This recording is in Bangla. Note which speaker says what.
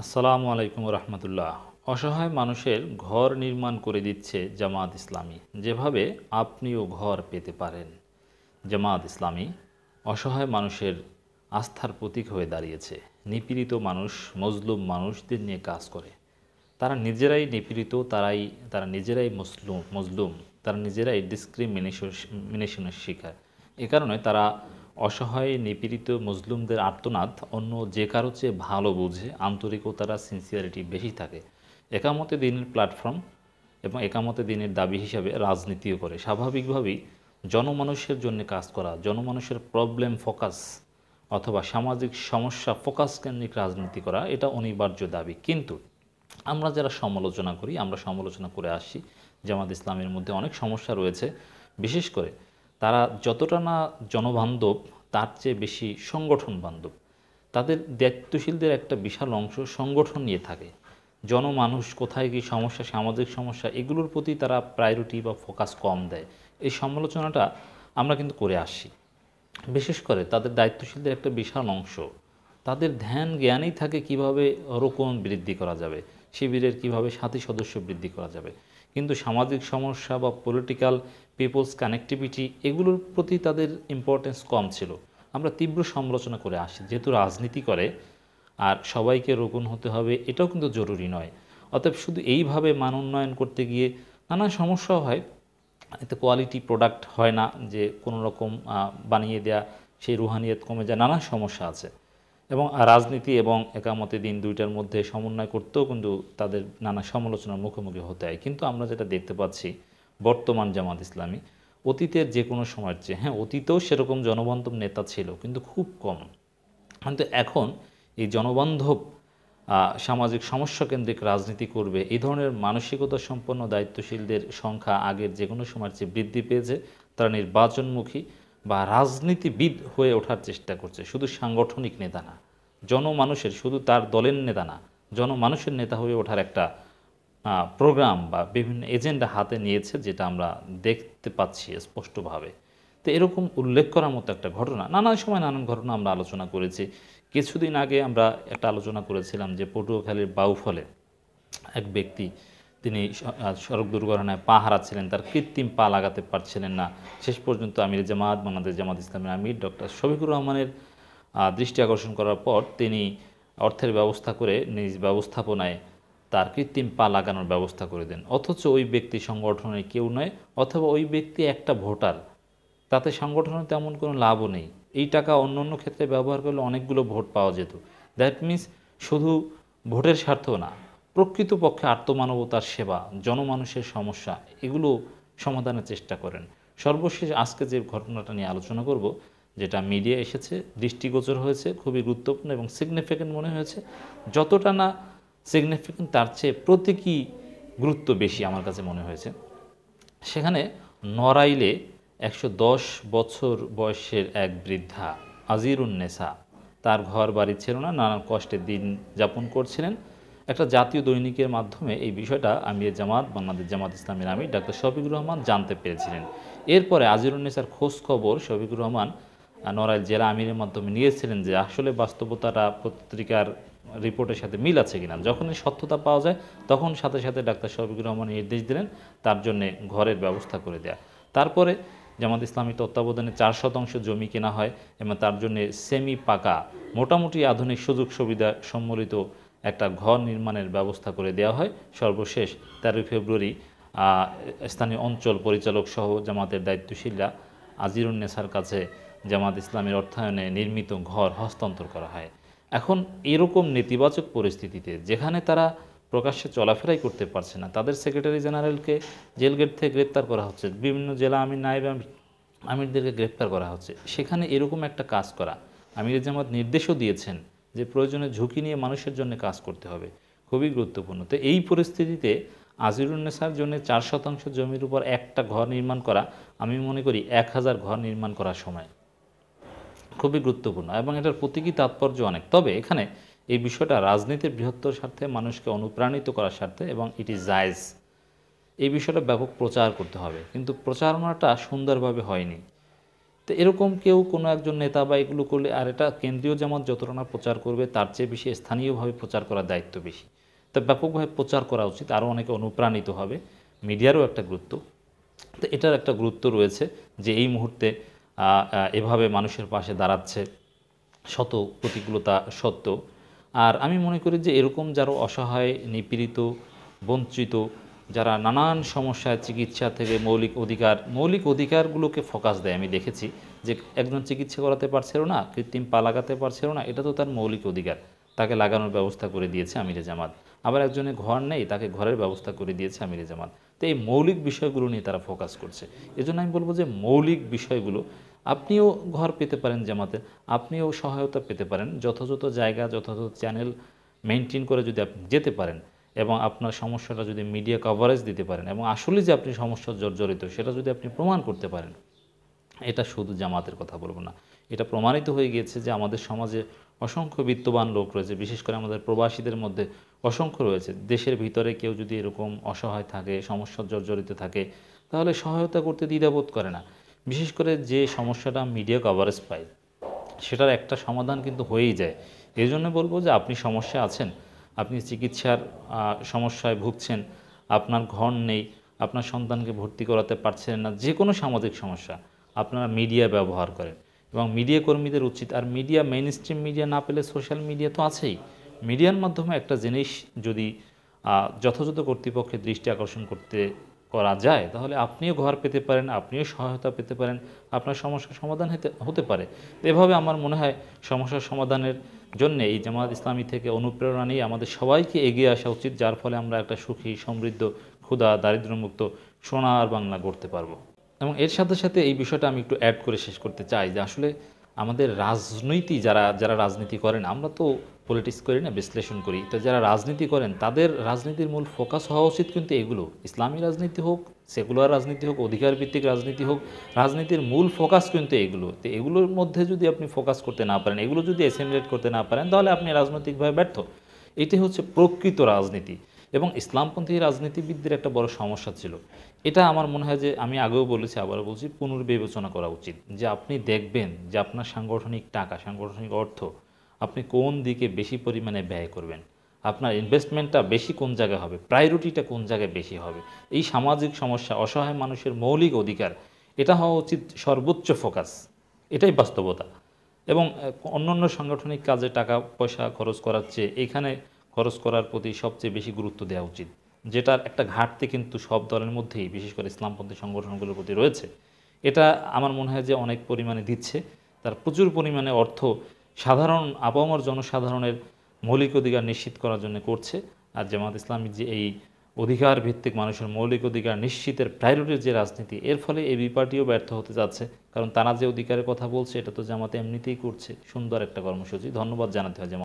Speaker 1: আসসালামু আলাইকুম রহমতুল্লাহ অসহায় মানুষের ঘর নির্মাণ করে দিচ্ছে জামাত ইসলামী যেভাবে আপনিও ঘর পেতে পারেন জামাত ইসলামী অসহায় মানুষের আস্থার প্রতীক হয়ে দাঁড়িয়েছে নিপীড়িত মানুষ মজলুম মানুষদের নিয়ে কাজ করে তারা নিজেরাই নিপীড়িত তারাই তারা নিজেরাই মজলুম মজলুম তারা নিজেরাই মিনেশনের শিকার এ কারণে তারা অসহায় নিপীড়িত মজলুমদের আর্তনাদ অন্য যে কারো চেয়ে ভালো বুঝে আন্তরিকতারা সিনসিয়ারিটি বেশি থাকে একামতে দিনের প্ল্যাটফর্ম এবং একামতে দিনের দাবি হিসাবে রাজনীতিও করে স্বাভাবিকভাবেই জনমানুষের জন্য কাজ করা জনমানুষের প্রবলেম ফোকাস অথবা সামাজিক সমস্যা ফোকাস কেন্দ্রিক রাজনীতি করা এটা অনিবার্য দাবি কিন্তু আমরা যারা সমালোচনা করি আমরা সমালোচনা করে আসি জামাত ইসলামের মধ্যে অনেক সমস্যা রয়েছে বিশেষ করে তারা যতটা না জনবান্ধব তার চেয়ে বেশি সংগঠন বান্ধব তাদের দায়িত্বশীলদের একটা বিশাল অংশ সংগঠন নিয়ে থাকে জনমানুষ কোথায় কী সমস্যা সামাজিক সমস্যা এগুলোর প্রতি তারা প্রায়োরিটি বা ফোকাস কম দেয় এই সমালোচনাটা আমরা কিন্তু করে আসি বিশেষ করে তাদের দায়িত্বশীলদের একটা বিশাল অংশ তাদের ধ্যান জ্ঞানেই থাকে কিভাবে রোকন বৃদ্ধি করা যাবে শিবিরের কিভাবে সাথী সদস্য বৃদ্ধি করা যাবে কিন্তু সামাজিক সমস্যা বা পলিটিক্যাল পিপলস কানেক্টিভিটি এগুলোর প্রতি তাদের ইম্পর্টেন্স কম ছিল আমরা তীব্র সমালোচনা করে আসি যেহেতু রাজনীতি করে আর সবাইকে রোপণ হতে হবে এটাও কিন্তু জরুরি নয় অতএব শুধু এইভাবে মান উন্নয়ন করতে গিয়ে নানা সমস্যা হয় এতে কোয়ালিটি প্রোডাক্ট হয় না যে কোনো রকম বানিয়ে দেয়া সেই রুহানিয়ত কমে যায় নানা সমস্যা আছে এবং রাজনীতি এবং একামতে দিন দুইটার মধ্যে সমন্বয় করতেও কিন্তু তাদের নানা সমালোচনার মুখোমুখি হতে হয় কিন্তু আমরা যেটা দেখতে পাচ্ছি বর্তমান জামাত ইসলামী অতীতের যে কোনো সময়ের চেয়ে হ্যাঁ অতীতেও সেরকম জনবান্ধব নেতা ছিল কিন্তু খুব কম কিন্তু এখন এই জনবান্ধব সামাজিক সমস্যা কেন্দ্রিক রাজনীতি করবে এই ধরনের মানসিকতা সম্পন্ন দায়িত্বশীলদের সংখ্যা আগের যে কোনো সময়ের চেয়ে বৃদ্ধি পেয়েছে তারা নির্বাচনমুখী বা রাজনীতিবিদ হয়ে ওঠার চেষ্টা করছে শুধু সাংগঠনিক নেতা না জনমানুষের শুধু তার দলের নেতা না জনমানুষের নেতা হয়ে ওঠার একটা প্রোগ্রাম বা বিভিন্ন এজেন্ডা হাতে নিয়েছে যেটা আমরা দেখতে পাচ্ছি স্পষ্টভাবে তো এরকম উল্লেখ করার মতো একটা ঘটনা নানান সময় নানান ঘটনা আমরা আলোচনা করেছি কিছুদিন আগে আমরা একটা আলোচনা করেছিলাম যে পটুয়াখালীর বাউফলে এক ব্যক্তি তিনি সড়ক দুর্ঘটনায় পা হারাচ্ছিলেন তার কৃত্রিম পা লাগাতে পারছিলেন না শেষ পর্যন্ত আমির জামাত বাংলাদেশ জামাত ইসলামের আমির ডক্টর শফিকুর রহমানের দৃষ্টি আকর্ষণ করার পর তিনি অর্থের ব্যবস্থা করে নিজ ব্যবস্থাপনায় তার কৃত্রিম পা লাগানোর ব্যবস্থা করে দেন অথচ ওই ব্যক্তি সংগঠনের কেউ নয় অথবা ওই ব্যক্তি একটা ভোটার তাতে সংগঠনের তেমন কোনো লাভও নেই এই টাকা অন্য অন্য ক্ষেত্রে ব্যবহার করলে অনেকগুলো ভোট পাওয়া যেত দ্যাট মিন্স শুধু ভোটের স্বার্থ না প্রকৃতপক্ষে আত্মমানবতার সেবা জনমানুষের সমস্যা এগুলো সমাধানের চেষ্টা করেন সর্বশেষ আজকে যে ঘটনাটা নিয়ে আলোচনা করব যেটা মিডিয়া এসেছে দৃষ্টিগোচর হয়েছে খুবই গুরুত্বপূর্ণ এবং সিগনিফিক্যান্ট মনে হয়েছে যতটা না সিগনিফিক্যান্ট তার চেয়ে প্রতীকী গুরুত্ব বেশি আমার কাছে মনে হয়েছে সেখানে নড়াইলে একশো বছর বয়সের এক বৃদ্ধা আজিরুন্নেসা তার ঘর বাড়ি ছিল না নানা কষ্টে দিন যাপন করছিলেন একটা জাতীয় দৈনিকের মাধ্যমে এই বিষয়টা আমির জামাত বাংলাদেশ জামাত ইসলামের আমির ডাক্তার শফিকুর রহমান জানতে পেরেছিলেন এরপরে আজিরুন্নেসার খোঁজ খবর শফিকুর রহমান নড়াইল জেলা আমিরের মাধ্যমে নিয়েছিলেন যে আসলে বাস্তবতাটা পত্রিকার রিপোর্টের সাথে মিল আছে কিনা যখন সত্যতা পাওয়া যায় তখন সাথে সাথে ডাক্তার শফিকুর রহমান নির্দেশ দিলেন তার জন্যে ঘরের ব্যবস্থা করে দেয়া তারপরে জামাত ইসলামী তত্ত্বাবধানে চার শতাংশ জমি কেনা হয় এবং তার জন্যে সেমি পাকা মোটামুটি আধুনিক সুযোগ সুবিধা সম্বলিত একটা ঘর নির্মাণের ব্যবস্থা করে দেওয়া হয় সর্বশেষ তেরোই ফেব্রুয়ারি স্থানীয় অঞ্চল পরিচালক সহ জামাতের দায়িত্বশীলরা নেসার কাছে জামাত ইসলামের অর্থায়নে নির্মিত ঘর হস্তান্তর করা হয় এখন এরকম নেতিবাচক পরিস্থিতিতে যেখানে তারা প্রকাশ্যে চলাফেরাই করতে পারছে না তাদের সেক্রেটারি জেনারেলকে জেল গেট থেকে গ্রেপ্তার করা হচ্ছে বিভিন্ন জেলা আমির নায়েব আমিরদেরকে গ্রেপ্তার করা হচ্ছে সেখানে এরকম একটা কাজ করা আমির জামাত নির্দেশও দিয়েছেন যে প্রয়োজনে ঝুঁকি নিয়ে মানুষের জন্য কাজ করতে হবে খুবই গুরুত্বপূর্ণ তো এই পরিস্থিতিতে আজিরুন্নেসার জন্য চার শতাংশ জমির উপর একটা ঘর নির্মাণ করা আমি মনে করি এক হাজার ঘর নির্মাণ করার সময় খুবই গুরুত্বপূর্ণ এবং এটার প্রতীকী তাৎপর্য অনেক তবে এখানে এই বিষয়টা রাজনীতির বৃহত্তর স্বার্থে মানুষকে অনুপ্রাণিত করার স্বার্থে এবং ইজ জায়জ এই বিষয়টা ব্যাপক প্রচার করতে হবে কিন্তু প্রচারণাটা সুন্দরভাবে হয়নি তো এরকম কেউ কোনো একজন নেতা বা এগুলো করলে আর এটা কেন্দ্রীয় যেমন যতটা না প্রচার করবে তার চেয়ে বেশি স্থানীয়ভাবে প্রচার করার দায়িত্ব বেশি তো ব্যাপকভাবে প্রচার করা উচিত আরও অনেকে অনুপ্রাণিত হবে মিডিয়ারও একটা গুরুত্ব তো এটার একটা গুরুত্ব রয়েছে যে এই মুহূর্তে এভাবে মানুষের পাশে দাঁড়াচ্ছে শত প্রতিকূলতা সত্ত্বেও আর আমি মনে করি যে এরকম যারা অসহায় নিপীড়িত বঞ্চিত যারা নানান সমস্যায় চিকিৎসা থেকে মৌলিক অধিকার মৌলিক অধিকারগুলোকে ফোকাস দেয় আমি দেখেছি যে একজন চিকিৎসা করাতে পারছিল না কৃত্রিম পা লাগাতে পারছিল না এটা তো তার মৌলিক অধিকার তাকে লাগানোর ব্যবস্থা করে দিয়েছে আমিরে জামাত আবার একজনের ঘর নেই তাকে ঘরের ব্যবস্থা করে দিয়েছে আমিরে জামাত তো এই মৌলিক বিষয়গুলো নিয়ে তারা ফোকাস করছে এজন্য আমি বলবো যে মৌলিক বিষয়গুলো আপনিও ঘর পেতে পারেন জামাতে আপনিও সহায়তা পেতে পারেন যথাযথ জায়গা যথাযথ চ্যানেল মেনটেন করে যদি আপনি যেতে পারেন এবং আপনার সমস্যাটা যদি মিডিয়া কভারেজ দিতে পারেন এবং আসলে যে আপনি সমস্যা জর্জরিত সেটা যদি আপনি প্রমাণ করতে পারেন এটা শুধু জামাতের কথা বলব না এটা প্রমাণিত হয়ে গিয়েছে যে আমাদের সমাজে অসংখ্য বিত্তবান লোক রয়েছে বিশেষ করে আমাদের প্রবাসীদের মধ্যে অসংখ্য রয়েছে দেশের ভিতরে কেউ যদি এরকম অসহায় থাকে সমস্যা জর্জরিত থাকে তাহলে সহায়তা করতে দ্বিধাবোধ করে না বিশেষ করে যে সমস্যাটা মিডিয়া কভারেজ পায় সেটার একটা সমাধান কিন্তু হয়েই যায় এই জন্য বলবো যে আপনি সমস্যা আছেন আপনি চিকিৎসার সমস্যায় ভুগছেন আপনার ঘর নেই আপনার সন্তানকে ভর্তি করাতে পারছেন না যে কোনো সামাজিক সমস্যা আপনারা মিডিয়া ব্যবহার করেন এবং মিডিয়া কর্মীদের উচিত আর মিডিয়া মেইন স্ট্রিম মিডিয়া না পেলে সোশ্যাল মিডিয়া তো আছেই মিডিয়ার মাধ্যমে একটা জিনিস যদি যথাযথ কর্তৃপক্ষের দৃষ্টি আকর্ষণ করতে করা যায় তাহলে আপনিও ঘর পেতে পারেন আপনিও সহায়তা পেতে পারেন আপনার সমস্যার সমাধান হতে পারে এভাবে আমার মনে হয় সমস্যার সমাধানের জন্য এই জামাত ইসলামী থেকে অনুপ্রেরণা নিয়ে আমাদের সবাইকে এগিয়ে আসা উচিত যার ফলে আমরা একটা সুখী সমৃদ্ধ ক্ষুধা দারিদ্র্যমুক্ত সোনার বাংলা গড়তে পারবো এবং এর সাথে সাথে এই বিষয়টা আমি একটু অ্যাড করে শেষ করতে চাই যে আসলে আমাদের রাজনীতি যারা যারা রাজনীতি করেন আমরা তো পলিটিক্স করি না বিশ্লেষণ করি তো যারা রাজনীতি করেন তাদের রাজনীতির মূল ফোকাস হওয়া উচিত কিন্তু এগুলো ইসলামী রাজনীতি হোক সেকুলার রাজনীতি হোক অধিকার ভিত্তিক রাজনীতি হোক রাজনীতির মূল ফোকাস কিন্তু এগুলো তো এগুলোর মধ্যে যদি আপনি ফোকাস করতে না পারেন এগুলো যদি অ্যাসিমিলেট করতে না পারেন তাহলে আপনি রাজনৈতিকভাবে ব্যর্থ এটি হচ্ছে প্রকৃত রাজনীতি এবং ইসলামপন্থী রাজনীতিবিদদের একটা বড় সমস্যা ছিল এটা আমার মনে হয় যে আমি আগেও বলেছি আবারও বলছি পুনর্বিবেচনা করা উচিত যে আপনি দেখবেন যে আপনার সাংগঠনিক টাকা সাংগঠনিক অর্থ আপনি কোন দিকে বেশি পরিমাণে ব্যয় করবেন আপনার ইনভেস্টমেন্টটা বেশি কোন জায়গায় হবে প্রায়োরিটিটা কোন জায়গায় বেশি হবে এই সামাজিক সমস্যা অসহায় মানুষের মৌলিক অধিকার এটা হওয়া উচিত সর্বোচ্চ ফোকাস এটাই বাস্তবতা এবং অন্যান্য সাংগঠনিক কাজে টাকা পয়সা খরচ করার চেয়ে এখানে খরচ করার প্রতি সবচেয়ে বেশি গুরুত্ব দেওয়া উচিত যেটার একটা ঘাটতি কিন্তু সব দলের মধ্যেই বিশেষ করে ইসলামপন্থী সংগঠনগুলোর প্রতি রয়েছে এটা আমার মনে হয় যে অনেক পরিমাণে দিচ্ছে তার প্রচুর পরিমাণে অর্থ সাধারণ আপামর জনসাধারণের মৌলিক অধিকার নিশ্চিত করার জন্য করছে আর জামাত ইসলামী যে এই অধিকার ভিত্তিক মানুষের মৌলিক অধিকার নিশ্চিতের প্রায়োরিটির যে রাজনীতি এর ফলে এই বিপার্টিও ব্যর্থ হতে যাচ্ছে কারণ তারা যে অধিকারের কথা বলছে এটা তো জামাতে এমনিতেই করছে সুন্দর একটা কর্মসূচি ধন্যবাদ জানাতে হয় জামাত